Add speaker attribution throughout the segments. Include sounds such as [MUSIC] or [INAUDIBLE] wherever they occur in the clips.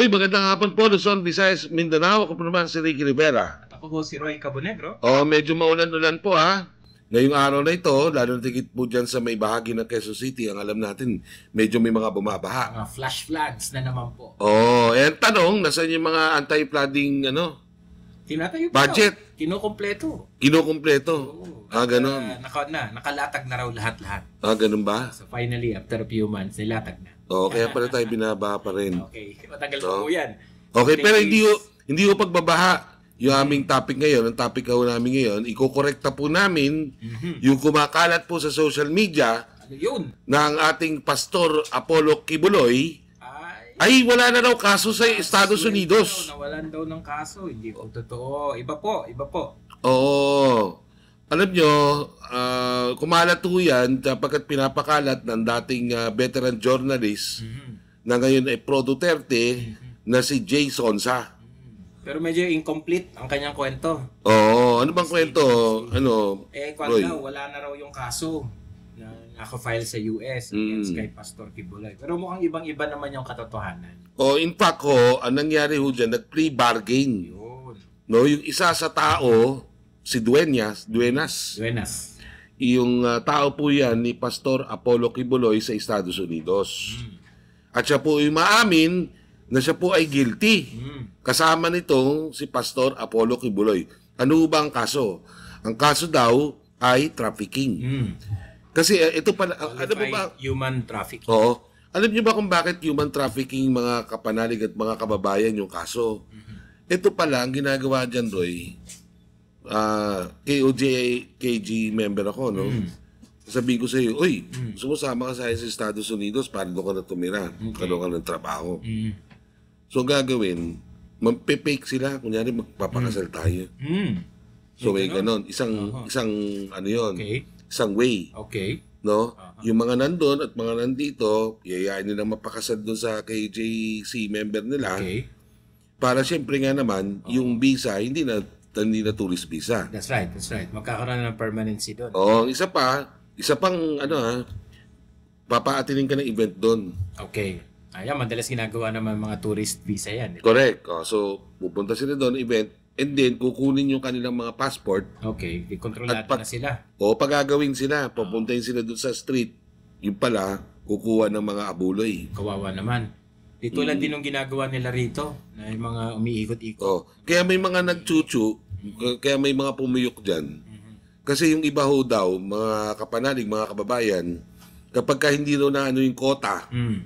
Speaker 1: Uy, magandang hapon po, Luzon, Visayas, Mindanao. Ako po naman si Ricky Rivera.
Speaker 2: Ako po si Roy Cabonegro.
Speaker 1: oh, medyo maulan-ulan po ha. Ngayong araw na ito, lalo na tigit po dyan sa may bahagi ng Quezon City, ang alam natin, medyo may mga bumabaha. Mga
Speaker 2: flash floods na naman po.
Speaker 1: Oo, oh, eh, tanong, nasaan yung mga anti-flooding, ano? Tinatayo pa. Budget. Kinukompleto. Kinukompleto. Oo. Ah, ganun. Uh, naka, na, nakalatag na raw lahat-lahat. Ah, ganun ba? So finally, after a few months, nilatag na. Oo, oh, kaya pala tayo binabaha pa rin.
Speaker 2: Okay, matagal so, po yan.
Speaker 1: Okay, pero hindi ho, hindi ho pagbabaha yung aming topic ngayon, ang topic ko namin ngayon, ikokorekta po namin mhm. yung kumakalat po sa social media ano yun? ng ating pastor Apollo Kibuloy ay, wala na daw kaso sa Estados Unidos. Daw,
Speaker 2: nawalan daw ng kaso, hindi po totoo. Iba po, iba po.
Speaker 1: Oo alam nyo, uh, kumalat po yan kapag pinapakalat ng dating uh, veteran journalist mm-hmm. na ngayon ay pro Duterte mm-hmm. na si Jason sa
Speaker 2: mm-hmm. Pero medyo incomplete ang kanyang kwento.
Speaker 1: Oo, ano bang si, kwento? Si, ano? Eh, kwento, Roy?
Speaker 2: wala na raw yung kaso na naka-file sa US
Speaker 1: mm. against mm. kay Pastor Kibuloy.
Speaker 2: Pero mukhang ibang-iba naman yung katotohanan.
Speaker 1: Oh, in fact, ho, ang nangyari ho dyan, nag-plea bargain. Yun. No, yung isa sa tao, si Duenas, Duenas. Duenas. Yung uh, tao po yan ni Pastor Apollo Kibuloy sa Estados Unidos. Mm. At siya po ay maamin na siya po ay guilty. Mm. Kasama nitong si Pastor Apollo Kibuloy. Ano ba ang kaso? Ang kaso daw ay trafficking. Mm. Kasi uh, ito pala, uh, alam ba? Human trafficking. Oo. Alam niyo ba kung bakit human trafficking mga kapanalig at mga kababayan yung kaso? Mm-hmm. Ito pala ang ginagawa diyan, Roy uh, ah, KOJKG member ako, no? Mm. Sabihin ko sa iyo, Uy, mm. sumusama ka sa sa Estados Unidos para doon ka na tumira. Okay. Ano ka ng trabaho. Mm. So, gagawin, magpe-fake sila. Kunyari, magpapakasal mm. tayo. Mm. So, may ganun. Isang, uh-huh. isang, ano yun, okay. isang way. Okay. No? Uh-huh. Yung mga nandun at mga nandito, yayain nila mapakasal doon sa KJC member nila. Okay. Para siyempre nga naman, uh-huh. yung visa, hindi na hindi na tourist visa. That's right,
Speaker 2: that's right. Magkakaroon ng permanency doon. Oo,
Speaker 1: oh, isa pa, isa pang ano ha, ah, papaatinin ka ng event doon. Okay.
Speaker 2: Ayan, madalas ginagawa naman mga tourist visa yan.
Speaker 1: Ito. Correct. Oh, so, pupunta sila doon, event, and then kukunin yung kanilang mga passport. Okay,
Speaker 2: kontrolado na sila.
Speaker 1: O, oh, pagagawin sila, pupuntahin sila doon sa street. Yung pala, kukuha ng mga abuloy. Kawawa naman. Eh, tulad mm. din
Speaker 2: yung ginagawa nila rito, na yung
Speaker 1: mga umiikot-ikot. Oh. Kaya may mga nagchuchu, kaya may mga pumuyok dyan. Mm-hmm. Kasi yung iba ho daw, mga kapanalig, mga kababayan, kapag ka hindi daw na ano yung kota, mm.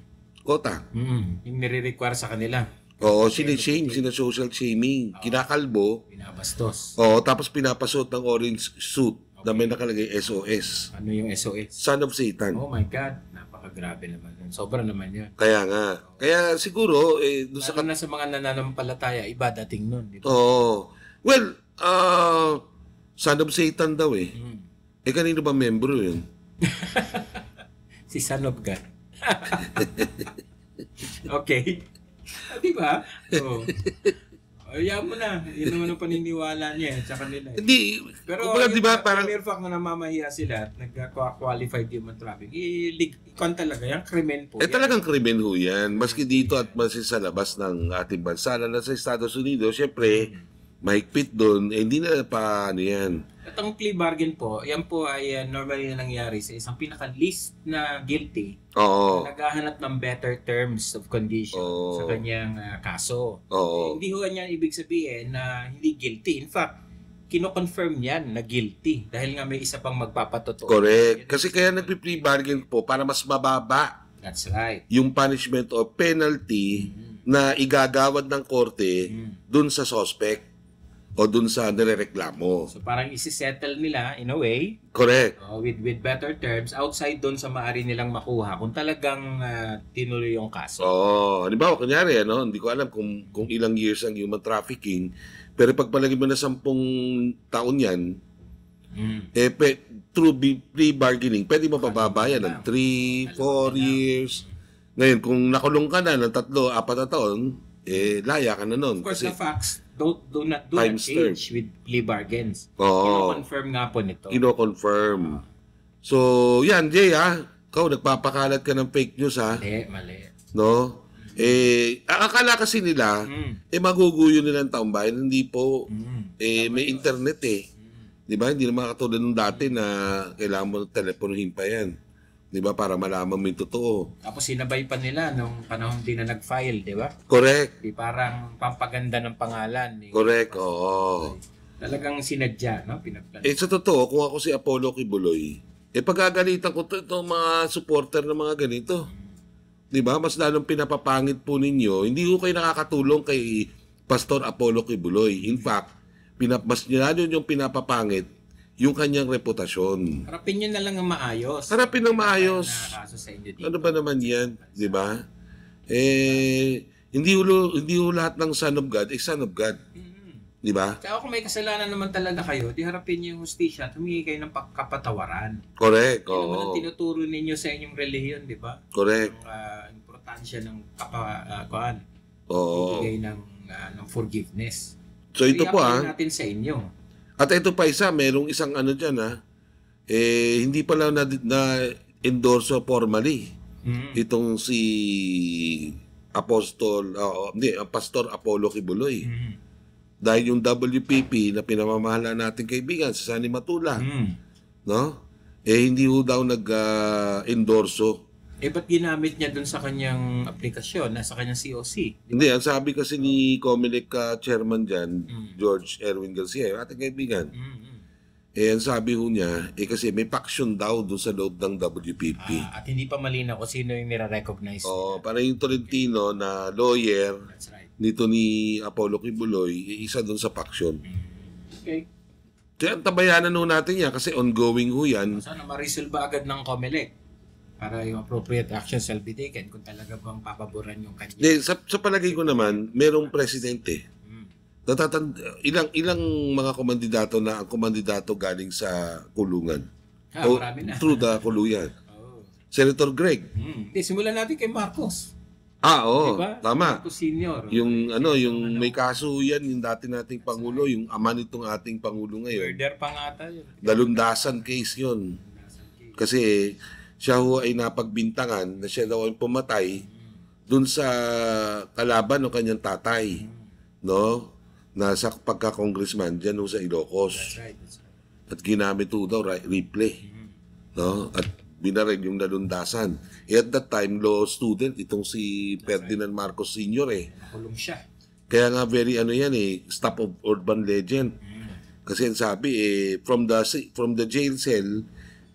Speaker 1: kota.
Speaker 2: mm Yung nire-require sa kanila.
Speaker 1: Oo, sinishame, sinasocial shaming. Oh. Kinakalbo. Pinabastos. Oo, tapos pinapasot ng orange suit na may nakalagay SOS. Ano yung SOS? Son of Satan. Oh my
Speaker 2: God napakagrabe ah, naman yun. Sobra naman
Speaker 1: yun. Kaya nga. Kaya siguro, eh, doon sa... Lalo na sa
Speaker 2: mga nananampalataya, iba dating nun. Di
Speaker 1: ba? Oo. Well, uh, son of Satan daw eh. Mm. Eh, kanino ba membro yun? [LAUGHS] si son of God. [LAUGHS] okay.
Speaker 2: Ah, di ba? Oo. [LAUGHS] Ayaw mo na. Yun naman ang paniniwala niya at eh, sa kanila. Eh. Hindi. Pero kung di ba, parang... Mere fact na namamahiya sila at nagka-qualified human traffic, ikon talaga yan. Krimen po. Eh, yan.
Speaker 1: talagang krimen ho yan. Maski dito at maski sa labas ng ating bansa, lalo na sa Estados Unidos, syempre, mm-hmm mahigpit doon, eh, hindi na pa ano yan.
Speaker 2: At ang plea bargain po, yan po ay uh, normally na nangyari sa isang pinaka-least na guilty. Oo. naghahanap ng better terms of condition Oo. sa kanyang uh, kaso.
Speaker 1: Oo. Eh, hindi
Speaker 2: ho yan ibig sabihin na hindi guilty. In fact, kino-confirm yan na guilty dahil nga may isa pang magpapatotoo. Correct.
Speaker 1: Yun Kasi kaya nagpi-plea bargain po para mas mababa. That's right. Yung punishment o penalty mm-hmm. na igagawad ng korte mm-hmm. dun sa suspect o dun sa nilereklamo. So
Speaker 2: parang isi-settle nila in a way. Correct. Uh, with with better terms outside doon sa maari nilang makuha kung talagang uh, tinuloy yung kaso.
Speaker 1: Oo. Halimbawa, kunyari, ano, hindi ko alam kung, kung ilang years ang human trafficking, pero pag palagi mo na sampung taon yan, mm. eh, pe, through pre-bargaining, pwede mo pababayan ng 3, 4 years. Ngayon, kung nakulong ka na ng tatlo, apat na taon, eh, laya ka na nun. Of course, kasi, the facts do, do not do Times not change term. with plea bargains. Oo. Kino-confirm nga po nito. Kino-confirm. so, yan, Jay, ha? Ah. Ikaw, nagpapakalat ka ng fake news, ha? Ah. Hindi, mali. No? Eh, akala kasi nila, mm. eh maguguyo nila ang taong bayan. Hindi po. Mm. Eh, may internet eh. Mm. Di ba? Hindi naman katulad nung dati na kailangan mo ng telepono pa yan. 'di ba? Para malaman mo 'yung totoo.
Speaker 2: Tapos sinabay pa nila nung panahon din na nag-file, 'di ba? Correct. Di parang pampaganda ng pangalan.
Speaker 1: Eh. Correct. Kasi, Oo. Talagang sinadya, no? Pinagplan. Eh sa totoo, kung ako si Apollo Kibuloy, eh pagagalitan ko to itong mga supporter ng mga ganito. 'Di ba? Mas lalong pinapapangit po ninyo. Hindi ko kayo nakakatulong kay Pastor Apollo Kibuloy. In fact, pinap mas nilalong yung pinapapangit yung kanyang reputasyon. Harapin nyo na lang ang maayos. Harapin ng maayos. Ano ba naman yan? Di ba? Eh, hindi ulo, hindi ulo lahat ng son of God, eh, son of God. Mm-hmm. Di ba?
Speaker 2: Kaya kung may kasalanan naman talaga kayo, di harapin niyo yung hustisya at humingi kayo ng pagkapatawaran.
Speaker 1: Correct. Oo. Ano ang
Speaker 2: tinuturo ninyo sa inyong relihiyon, di ba? Correct. Ang uh, ah, importansya ng kapawaan.
Speaker 1: Ah, uh, Oo. ng, uh, ng forgiveness. So, so ito po ha. natin sa inyo. At ito pa isa, merong isang ano dyan ha, ah. eh, hindi pala na, na endorso formally mm-hmm. itong si Apostol, uh, hindi, ah, Pastor Apollo Kibuloy. Mm-hmm. Dahil yung WPP na pinamamahala natin kaibigan, si Sani Matula, mm-hmm. no? Eh, hindi ho daw nag-endorso uh,
Speaker 2: eh, ba't ginamit niya dun sa kanyang aplikasyon, nasa kanyang COC?
Speaker 1: Hindi, ang sabi kasi ni Comelec uh, chairman dyan, mm. George Erwin Garcia, ating kaibigan, mm-hmm. eh, ang sabi ho niya, eh kasi may faction daw dun sa loob ng WPP. Ah, at hindi pa
Speaker 2: malinaw kung sino yung nire-recognize Oo,
Speaker 1: oh, para yung Tolentino okay. na lawyer That's right. nito ni Apollo Kibuloy, eh, isa dun sa faction. Mm. Okay. Kaya tabayanan ho natin yan kasi ongoing ho yan.
Speaker 2: Sana ma-resolve agad ng Comelec para yung appropriate action shall be taken kung talaga bang papaboran yung kanya. De,
Speaker 1: sa, sa palagay ko naman, merong presidente. Hmm. ilang ilang mga komandidato na ang komandidato galing sa kulungan. Ha, ah, o, oh, na. Through the kulungan. oh. Senator Greg.
Speaker 2: Hmm. simulan natin kay Marcos.
Speaker 1: Ah, oo. Diba? Tama.
Speaker 2: Marcos Senior.
Speaker 1: Yung ano, yung ano? may kaso yan, yung dati nating Pangulo, yung ama nitong ating Pangulo ngayon.
Speaker 2: Murder pa nga tayo.
Speaker 1: Dalundasan case yun. Kasi siya ho ay napagbintangan na siya daw ay pumatay dun sa kalaban ng kanyang tatay, no? Nasa pagka-congressman dyan ho sa Ilocos. That's right, At ginamit ho daw right, replay, no? At binaril yung nalundasan. Eh, at that time, law student, itong si Ferdinand Marcos Sr. eh.
Speaker 2: Nakulong siya.
Speaker 1: Kaya nga very ano yan eh, stop of urban legend. Mm. Kasi sabi eh, from the from the jail cell,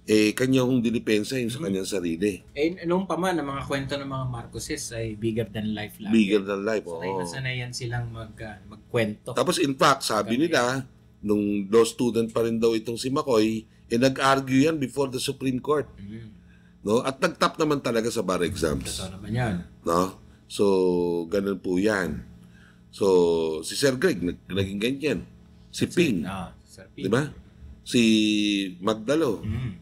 Speaker 1: eh, kanya hong dinipensa yung sa kanyang sarili.
Speaker 2: Eh, noong pa man, ang mga kwento ng mga Marcoses ay bigger than life lang. Bigger than life, oo. Sanay na sanayan silang mag, uh,
Speaker 1: magkwento. Tapos in fact, sabi nila, nung law student pa rin daw itong si McCoy, eh, nag-argue yan before the Supreme Court. Mm. No? At nagtap naman talaga sa bar exams. Totoo naman yan. No? So, ganun po yan. So, si Sir Greg, nag- naging ganyan. Si Ping. Ah, Sir Ping. Diba? Si Magdalo. Mm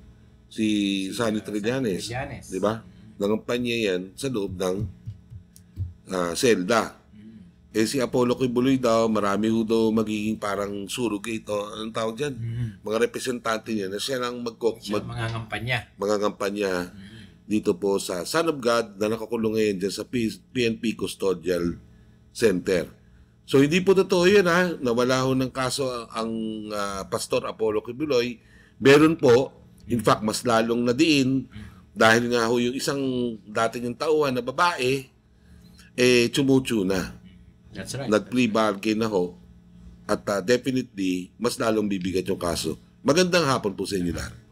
Speaker 1: si Sunny Trillanes, di ba? Nangampanya mm-hmm. yan sa loob ng uh, selda. Mm-hmm. Eh si Apollo Kibuloy daw, marami ho daw magiging parang surrogate o anong tawag dyan? mm Mga representante niya na siya lang magko- siya mag...
Speaker 2: Mangangampanya.
Speaker 1: Mangangampanya mm dito po sa Son of God na nakakulong ngayon dyan sa PNP Custodial Center. So hindi po totoo yun ha. Nawala ho ng kaso ang uh, Pastor Apollo Kibuloy. Meron po In fact, mas lalong na nadiin dahil nga ho yung isang dating yung tauhan na babae, eh, tsumutsu na. That's right. Nag-plea bargain na ho. At uh, definitely, mas lalong bibigat yung kaso. Magandang hapon po sa inyo lahat.